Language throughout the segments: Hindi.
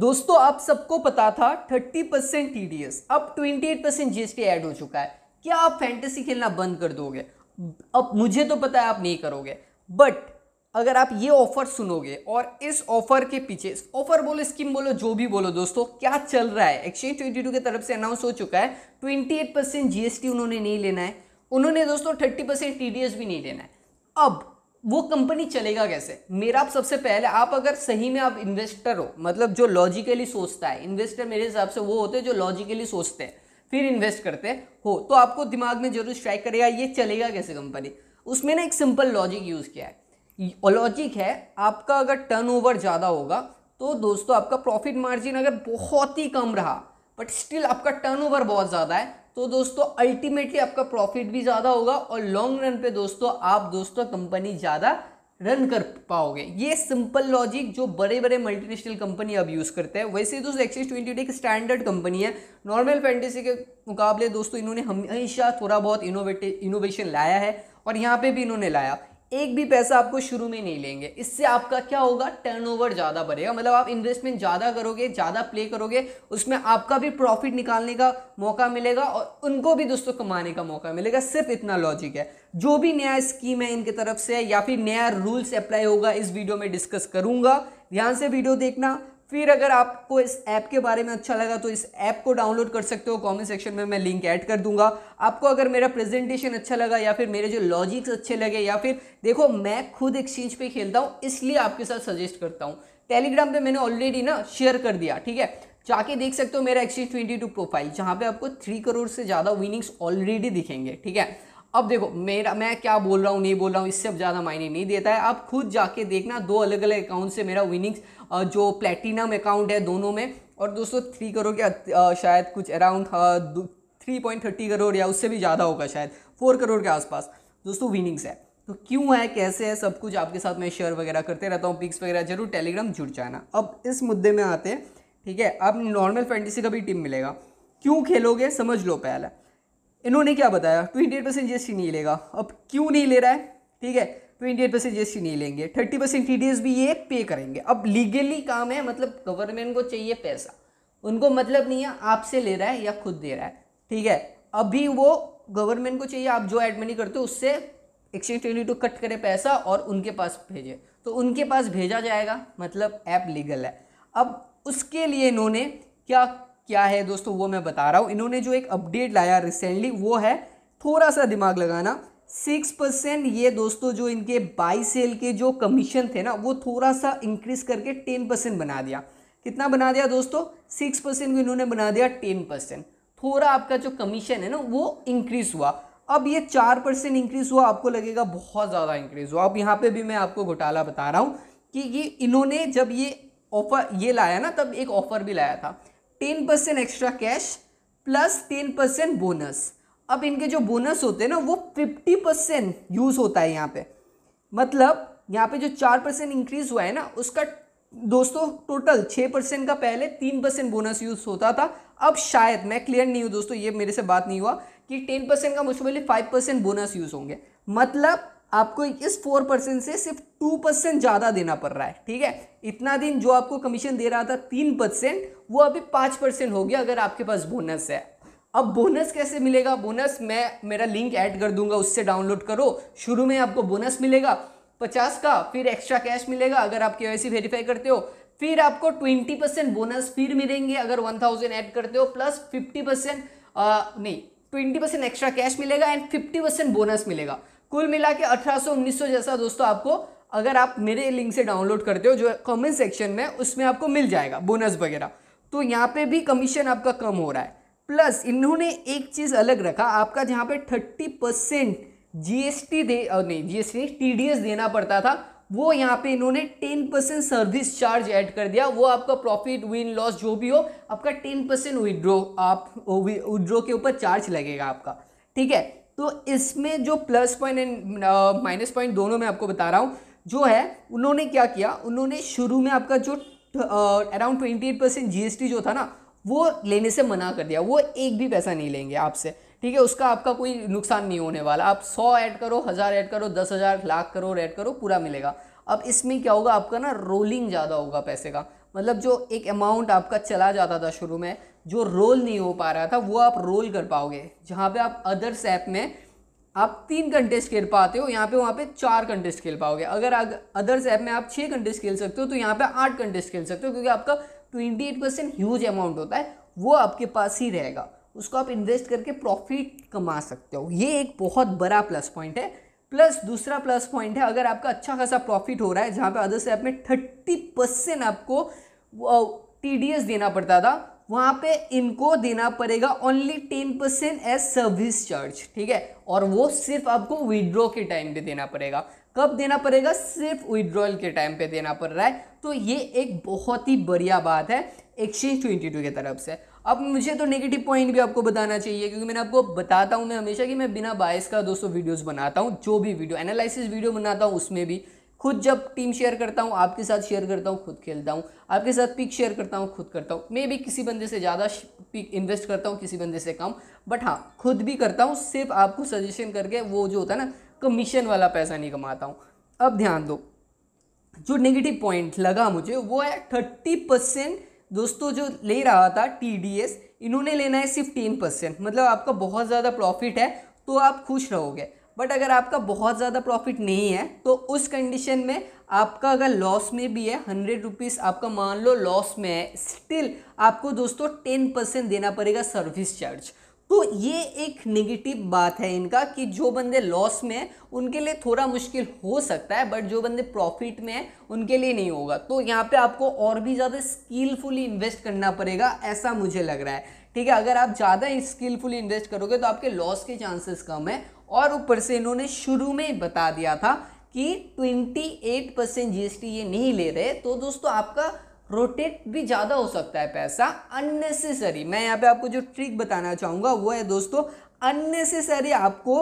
दोस्तों आप सबको पता था 30 परसेंट टी अब 28 परसेंट जीएसटी ऐड हो चुका है क्या आप फैंटेसी खेलना बंद कर दोगे अब मुझे तो पता है आप नहीं करोगे बट अगर आप ये ऑफर सुनोगे और इस ऑफर के पीछे ऑफर बोलो स्कीम बोलो जो भी बोलो दोस्तों क्या चल रहा है एक्सचेंज ट्वेंटी टू की तरफ से अनाउंस हो चुका है ट्वेंटी एट परसेंट जीएसटी उन्होंने नहीं लेना है उन्होंने दोस्तों थर्टी परसेंट टी भी नहीं लेना है अब वो कंपनी चलेगा कैसे मेरा आप सबसे पहले आप अगर सही में आप इन्वेस्टर हो मतलब जो लॉजिकली सोचता है इन्वेस्टर मेरे हिसाब से वो होते हैं जो लॉजिकली सोचते हैं फिर इन्वेस्ट करते हैं हो तो आपको दिमाग में जरूर स्ट्राइक करेगा ये चलेगा कैसे कंपनी उसमें ना एक सिंपल लॉजिक यूज़ किया है लॉजिक है आपका अगर टर्नओवर ज़्यादा होगा तो दोस्तों आपका प्रॉफिट मार्जिन अगर बहुत ही कम रहा बट स्टिल आपका टर्नओवर बहुत ज़्यादा है तो दोस्तों अल्टीमेटली आपका प्रॉफिट भी ज़्यादा होगा और लॉन्ग रन पे दोस्तों आप दोस्तों कंपनी ज़्यादा रन कर पाओगे ये सिंपल लॉजिक जो बड़े बड़े मल्टीनेशनल कंपनी अब यूज़ करते हैं वैसे दोस्तों एक्सिस ट्वेंटी एक स्टैंडर्ड कंपनी है नॉर्मल फैंटेसी के मुकाबले दोस्तों इन्होंने हमेशा थोड़ा बहुत इनोवेटिव इनोवेशन लाया है और यहाँ पे भी इन्होंने लाया एक भी पैसा आपको शुरू में नहीं लेंगे इससे आपका क्या होगा टर्नओवर ज़्यादा बढ़ेगा मतलब आप इन्वेस्टमेंट ज़्यादा करोगे ज़्यादा प्ले करोगे उसमें आपका भी प्रॉफिट निकालने का मौका मिलेगा और उनको भी दोस्तों कमाने का मौका मिलेगा सिर्फ इतना लॉजिक है जो भी नया स्कीम है इनकी तरफ से या फिर नया रूल्स अप्लाई होगा इस वीडियो में डिस्कस करूँगा ध्यान से वीडियो देखना फिर अगर आपको इस ऐप के बारे में अच्छा लगा तो इस ऐप को डाउनलोड कर सकते हो कमेंट सेक्शन में मैं लिंक ऐड कर दूंगा आपको अगर मेरा प्रेजेंटेशन अच्छा लगा या फिर मेरे जो लॉजिक्स अच्छे लगे या फिर देखो मैं खुद एक्सचेंज पे खेलता हूँ इसलिए आपके साथ सजेस्ट करता हूँ टेलीग्राम पे मैंने ऑलरेडी ना शेयर कर दिया ठीक है जाके देख सकते हो मेरा एक्सचेंज ट्वेंटी टू प्रोफाइल जहाँ पर आपको थ्री करोड़ से ज़्यादा विनिंग्स ऑलरेडी दिखेंगे ठीक है अब देखो मेरा मैं क्या बोल रहा हूँ नहीं बोल रहा हूँ इससे अब ज़्यादा मायने नहीं देता है आप खुद जाके देखना दो अलग अलग अकाउंट से मेरा विनिंग्स जो प्लेटिनम अकाउंट है दोनों में और दोस्तों थ्री करोड़ के शायद कुछ around three point thirty crore या उससे भी ज़्यादा होगा शायद फोर करोड़ के आसपास दोस्तों विनिंग्स है तो क्यों है कैसे है सब कुछ आपके साथ मैं शेयर वगैरह करते रहता हूँ पिक्स वगैरह जरूर टेलीग्राम जुड़ जाना अब इस मुद्दे में आते हैं ठीक है आप नॉर्मल फैंटेसी का भी टीम मिलेगा क्यों खेलोगे समझ लो पहला इन्होंने क्या बताया ट्वेंटी एट परसेंट जी नहीं लेगा अब क्यों नहीं ले रहा है ठीक है ट्वेंटी एट परसेंट जी नहीं लेंगे थर्टी परसेंट टी भी ये पे करेंगे अब लीगली काम है मतलब गवर्नमेंट को चाहिए पैसा उनको मतलब नहीं है आपसे ले रहा है या खुद दे रहा है ठीक है अभी वो गवर्नमेंट को चाहिए आप जो एड मनी करते हो उससे एक्सचेंज ट्वेंटी टू कट करें पैसा और उनके पास भेजे तो उनके पास भेजा जाएगा मतलब ऐप लीगल है अब उसके लिए इन्होंने क्या क्या है दोस्तों वो मैं बता रहा हूँ इन्होंने जो एक अपडेट लाया रिसेंटली वो है थोड़ा सा दिमाग लगाना सिक्स परसेंट ये दोस्तों जो इनके बाई सेल के जो कमीशन थे ना वो थोड़ा सा इंक्रीज करके टेन परसेंट बना दिया कितना बना दिया दोस्तों सिक्स परसेंट को इन्होंने बना दिया टेन परसेंट थोड़ा आपका जो कमीशन है ना वो इंक्रीज हुआ अब ये चार परसेंट इंक्रीज हुआ आपको लगेगा बहुत ज़्यादा इंक्रीज हुआ अब यहाँ पर भी मैं आपको घोटाला बता रहा हूँ कि ये इन्होंने जब ये ऑफर ये लाया ना तब एक ऑफर भी लाया था ten percent extra cash plus ten percent bonus अब इनके जो बोनस होते हैं ना वो फिफ्टी परसेंट यूज़ होता है यहाँ पे मतलब यहाँ पे जो चार परसेंट इंक्रीज हुआ है ना उसका दोस्तों टोटल छः परसेंट का पहले तीन परसेंट बोनस यूज़ होता था अब शायद मैं क्लियर नहीं हूँ दोस्तों ये मेरे से बात नहीं हुआ कि टेन परसेंट का मुझे पहले फाइव परसेंट बोनस यूज़ होंगे मतलब आपको इस फोर परसेंट से सिर्फ टू परसेंट ज़्यादा देना पड़ रहा है ठीक है इतना दिन जो आपको कमीशन दे रहा था तीन परसेंट वो अभी पाँच परसेंट हो गया अगर आपके पास बोनस है अब बोनस कैसे मिलेगा बोनस मैं मेरा लिंक ऐड कर दूंगा उससे डाउनलोड करो शुरू में आपको बोनस मिलेगा पचास का फिर एक्स्ट्रा कैश मिलेगा अगर आप के वेरीफाई करते हो फिर आपको ट्वेंटी परसेंट बोनस फिर मिलेंगे अगर वन थाउजेंड ऐड करते हो प्लस फिफ्टी परसेंट नहीं ट्वेंटी परसेंट एक्स्ट्रा कैश मिलेगा एंड फिफ्टी परसेंट बोनस मिलेगा कुल मिला के अठारह जैसा दोस्तों आपको अगर आप मेरे लिंक से डाउनलोड करते हो जो कमेंट सेक्शन में उसमें आपको मिल जाएगा बोनस वगैरह तो यहाँ पे भी कमीशन आपका कम हो रहा है प्लस इन्होंने एक चीज़ अलग रखा आपका जहाँ पे थर्टी परसेंट जीएसटी दे नहीं जीएसटी टीडीएस देना पड़ता था वो यहाँ पे इन्होंने ten percent service charge add कर दिया वो आपका प्रॉफिट विन लॉस जो भी हो आपका टेन परसेंट आप विड्रो के ऊपर चार्ज लगेगा आपका ठीक है तो इसमें जो plus point and minus point दोनों में आपको बता रहा हूँ जो है उन्होंने क्या किया उन्होंने शुरू में आपका जो around twenty eight percent G S T जो था ना वो लेने से मना कर दिया वो एक भी पैसा नहीं लेंगे आपसे ठीक है उसका आपका कोई नुकसान नहीं होने वाला आप सौ ऐड करो हज़ार ऐड करो दस हज़ार लाख करो ऐड करो पूरा मिलेगा अब इसमें क्या होगा आपका ना रोलिंग ज़्यादा होगा पैसे का मतलब जो एक अमाउंट आपका चला जाता था शुरू में जो रोल नहीं हो पा रहा था वो आप रोल कर पाओगे जहाँ पे आप अदर्स ऐप में आप तीन कंटेस्ट खेल पाते हो यहाँ पे वहाँ पे चार कंटेस्ट खेल पाओगे अगर अदर्स ऐप में आप छः कंटेस्ट खेल सकते हो तो यहाँ पे आठ कंटेस्ट खेल सकते हो क्योंकि आपका twenty eight percent huge amount होता है वो आपके पास ही रहेगा उसको आप इन्वेस्ट करके प्रॉफिट कमा सकते हो ये एक बहुत बड़ा प्लस पॉइंट है प्लस दूसरा प्लस पॉइंट है अगर आपका अच्छा खासा प्रॉफिट हो रहा है जहाँ पे अदर्स ऐप में थर्टी परसेंट आपको टी देना पड़ता था वहाँ पे इनको देना पड़ेगा only ten percent as service charge ठीक है और वो सिर्फ आपको विड्रॉ के टाइम पे देना पड़ेगा कब देना पड़ेगा सिर्फ विड्रॉल के टाइम पे देना पड़ रहा है तो ये एक बहुत ही बढ़िया बात है एक्सचेंज ट्वेंटी टू की तरफ से अब मुझे तो नेगेटिव पॉइंट भी आपको बताना चाहिए क्योंकि मैंने आपको बताता हूँ मैं हमेशा कि मैं बिना बायस का दोस्तों वीडियोस बनाता हूँ जो भी वीडियो एनालिसिस वीडियो बनाता हूँ उसमें भी खुद जब टीम शेयर करता हूँ आपके साथ शेयर करता हूँ खुद खेलता हूँ आपके साथ पिक शेयर करता हूँ खुद करता हूँ मैं भी किसी बंदे से ज़्यादा पिक इन्वेस्ट करता हूँ किसी बंदे से कम बट हाँ खुद भी करता हूँ सिर्फ आपको सजेशन करके वो जो होता है ना कमीशन वाला पैसा नहीं कमाता हूँ अब ध्यान दो जो नेगेटिव पॉइंट लगा मुझे वो है थर्टी परसेंट दोस्तों जो ले रहा था टी इन्होंने लेना है सिर्फ टेन परसेंट मतलब आपका बहुत ज़्यादा प्रॉफिट है तो आप खुश रहोगे बट अगर आपका बहुत ज़्यादा प्रॉफिट नहीं है तो उस कंडीशन में आपका अगर लॉस में भी है हंड्रेड रुपीज़ आपका मान लो लॉस में है स्टिल आपको दोस्तों टेन परसेंट देना पड़ेगा सर्विस चार्ज तो ये एक नेगेटिव बात है इनका कि जो बंदे लॉस में है उनके लिए थोड़ा मुश्किल हो सकता है बट जो बंदे प्रॉफिट में हैं उनके लिए नहीं होगा तो यहाँ पे आपको और भी ज़्यादा स्किलफुली इन्वेस्ट करना पड़ेगा ऐसा मुझे लग रहा है ठीक है अगर आप ज़्यादा स्किलफुली इन्वेस्ट करोगे तो आपके लॉस के चांसेस कम है और ऊपर से इन्होंने शुरू में बता दिया था कि एट परसेंट जी ये नहीं ले रहे तो दोस्तों आपका रोटेट भी ज़्यादा हो सकता है पैसा अननेसेसरी मैं यहाँ पे आपको जो ट्रिक बताना चाहूँगा वो है दोस्तों अननेसेसरी आपको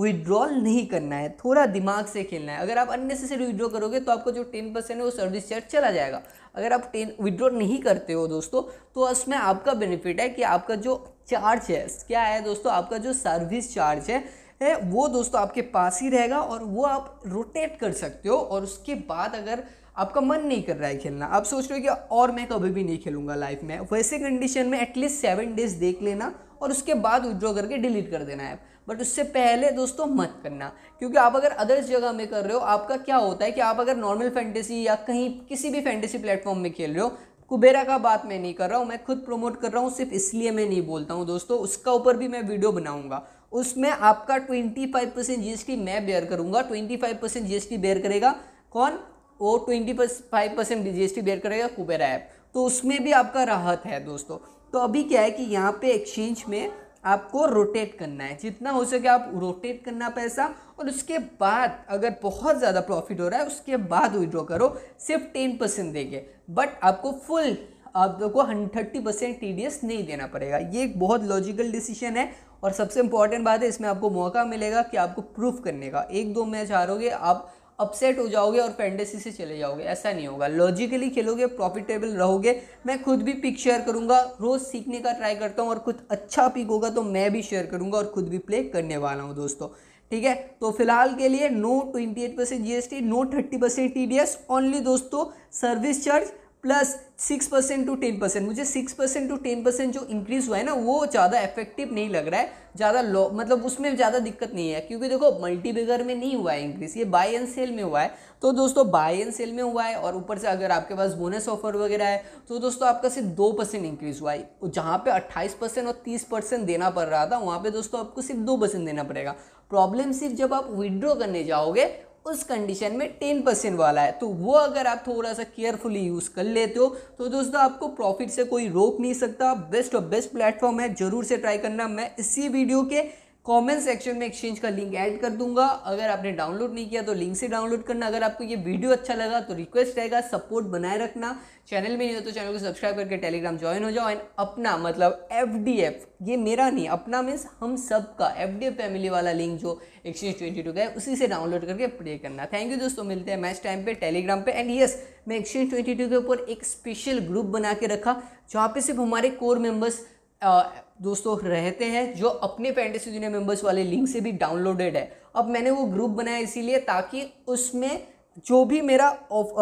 विड्रॉल नहीं करना है थोड़ा दिमाग से खेलना है अगर आप अननेसेसरी विड्रॉ करोगे तो आपको जो टेन परसेंट है वो सर्विस चार्ज चला जाएगा अगर आप टेन विड्रॉ नहीं करते हो दोस्तों तो उसमें आपका बेनिफिट है कि आपका जो चार्ज है क्या है दोस्तों आपका जो सर्विस चार्ज है है वो दोस्तों आपके पास ही रहेगा और वो आप रोटेट कर सकते हो और उसके बाद अगर आपका मन नहीं कर रहा है खेलना आप सोच रहे हो कि और मैं कभी भी नहीं खेलूंगा लाइफ में वैसे कंडीशन में एटलीस्ट सेवन डेज देख लेना और उसके बाद विड्रॉ करके डिलीट कर देना ऐप बट उससे पहले दोस्तों मत करना क्योंकि आप अगर अदर्स जगह में कर रहे हो आपका क्या होता है कि आप अगर नॉर्मल फैंटेसी या कहीं किसी भी फैंटेसी प्लेटफॉर्म में खेल रहे हो कुबेरा का बात मैं नहीं कर रहा हूँ मैं खुद प्रमोट कर रहा हूँ सिर्फ इसलिए मैं नहीं बोलता हूँ दोस्तों उसका ऊपर भी मैं वीडियो बनाऊँगा उसमें आपका ट्वेंटी फाइव परसेंट जी मैं बेयर करूँगा फाइव परसेंट जी बेयर करेगा कौन वो twenty five percent D G S T bear करेगा कुबेरा ऐप तो उसमें भी आपका राहत है दोस्तों तो अभी क्या है कि यहाँ पे एक्सचेंज में आपको रोटेट करना है जितना हो सके आप रोटेट करना पैसा और उसके बाद अगर बहुत ज़्यादा प्रॉफिट हो रहा है उसके बाद विड्रॉ करो सिर्फ टेन परसेंट देंगे बट आपको फुल आप लोग को थर्टी परसेंट टी नहीं देना पड़ेगा ये एक बहुत लॉजिकल डिसीजन है और सबसे इंपॉर्टेंट बात है इसमें आपको मौका मिलेगा कि आपको प्रूफ करने का एक दो मैच हारोगे आप अपसेट हो जाओगे और पेंडेसी से चले जाओगे ऐसा नहीं होगा लॉजिकली खेलोगे प्रॉफिटेबल रहोगे मैं खुद भी पिक शेयर करूँगा रोज़ सीखने का ट्राई करता हूँ और कुछ अच्छा पिक होगा तो मैं भी शेयर करूंगा और खुद भी प्ले करने वाला हूँ दोस्तों ठीक है तो फिलहाल के लिए no twenty eight percent G S T no thirty percent T D S only दोस्तों service charge plus six percent to ten percent मुझे six percent to ten percent जो इंक्रीज़ हुआ है ना वो ज़्यादा इफेक्टिव नहीं लग रहा है ज़्यादा लॉ मतलब उसमें ज़्यादा दिक्कत नहीं है क्योंकि देखो मल्टीबिगर में नहीं हुआ है इंक्रीज़ ये बाय एंड सेल में हुआ है तो दोस्तों बाय एंड सेल में हुआ है और ऊपर से अगर आपके पास बोनस ऑफर वगैरह है तो दोस्तों आपका सिर्फ दो परसेंट इंक्रीज़ हुआ है जहाँ पर अट्ठाईस और तीस परसेंट देना पड़ रहा था वहाँ पर दोस्तों आपको सिर्फ दो परसेंट देना पड़ेगा प्रॉब्लम सिर्फ जब आप विड्रॉ करने जाओगे उस कंडीशन में टेन परसेंट वाला है तो वो अगर आप थोड़ा सा केयरफुली यूज़ कर लेते हो तो दोस्तों आपको प्रॉफिट से कोई रोक नहीं सकता बेस्ट और बेस्ट प्लेटफॉर्म है ज़रूर से ट्राई करना मैं इसी वीडियो के कमेंट सेक्शन में एक्सचेंज का लिंक ऐड कर दूंगा अगर आपने डाउनलोड नहीं किया तो लिंक से डाउनलोड करना अगर आपको ये वीडियो अच्छा लगा तो रिक्वेस्ट रहेगा सपोर्ट बनाए रखना चैनल में नहीं हो तो चैनल को सब्सक्राइब करके टेलीग्राम ज्वाइन हो जाओ एंड अपना मतलब एफ ये मेरा नहीं अपना मीन्स हम सब का एफ फैमिली वाला लिंक जो एक्सचेंज ट्वेंटी टू का है उसी से डाउनलोड करके प्ले करना थैंक यू दोस्तों मिलते हैं मैच टाइम पे टेलीग्राम पे एंड यस मैं एक्सचेंज ट्वेंटी टू के ऊपर एक स्पेशल ग्रुप बना के रखा जहाँ पे सिर्फ हमारे कोर मेम्बर्स दोस्तों रहते हैं जो अपने पेंटेसी जूनियर मेंबर्स वाले लिंक से भी डाउनलोडेड है अब मैंने वो ग्रुप बनाया इसीलिए ताकि उसमें जो भी मेरा ऑफ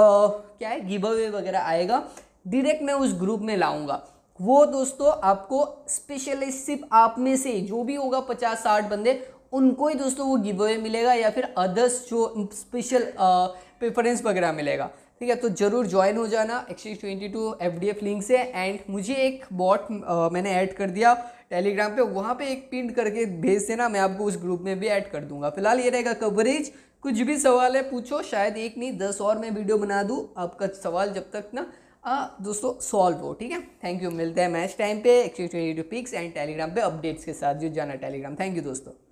क्या है गिव अवे वगैरह आएगा डायरेक्ट मैं उस ग्रुप में लाऊंगा वो दोस्तों आपको स्पेशलिस्ट सिर्फ आप में से जो भी होगा पचास साठ बंदे उनको ही दोस्तों वो गिव अवे मिलेगा या फिर अदर्स जो स्पेशल प्रेफरेंस वगैरह मिलेगा ठीक है तो ज़रूर ज्वाइन हो जाना exchange twenty two F D F link से एंड मुझे एक बॉट मैंने ऐड कर दिया टेलीग्राम पे वहाँ पे एक पिन करके भेज देना मैं आपको उस ग्रुप में भी ऐड कर दूंगा फिलहाल ये रहेगा कवरेज कुछ भी सवाल है पूछो शायद एक नहीं दस और मैं वीडियो बना दूँ आपका सवाल जब तक ना आ, दोस्तों सॉल्व हो ठीक है थैंक यू मिलते हैं मैच टाइम पे exchange twenty two picks and Telegram पे अपडेट्स के साथ जो जाना टेलीग्राम थैंक यू दोस्तों